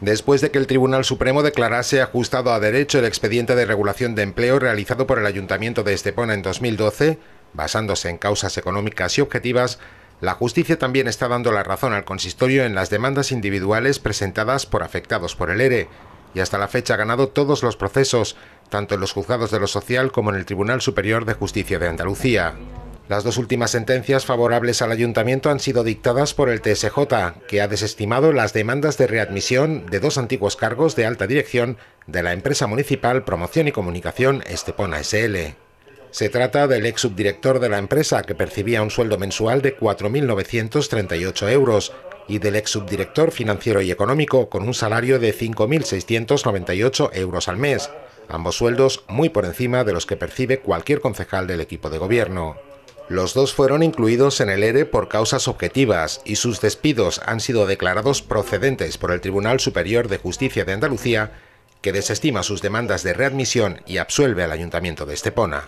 después de que el Tribunal Supremo declarase ajustado a derecho el expediente de regulación de empleo realizado por el Ayuntamiento de Estepona en 2012, basándose en causas económicas y objetivas, la justicia también está dando la razón al consistorio en las demandas individuales presentadas por afectados por el ERE, e, y hasta la fecha ha ganado todos los procesos, tanto en los juzgados de lo social como en el Tribunal Superior de Justicia de Andalucía. Las dos últimas sentencias favorables al ayuntamiento han sido dictadas por el TSJ, que ha desestimado las demandas de readmisión de dos antiguos cargos de alta dirección de la empresa municipal Promoción y Comunicación Estepona SL. Se trata del ex subdirector de la empresa, que percibía un sueldo mensual de 4.938 euros, y del ex subdirector financiero y económico, con un salario de 5.698 euros al mes, ambos sueldos muy por encima de los que percibe cualquier concejal del equipo de gobierno. Los dos fueron incluidos en el ERE e por causas objetivas y sus despidos han sido declarados procedentes por el Tribunal Superior de Justicia de Andalucía, que desestima sus demandas de readmisión y absuelve al Ayuntamiento de Estepona.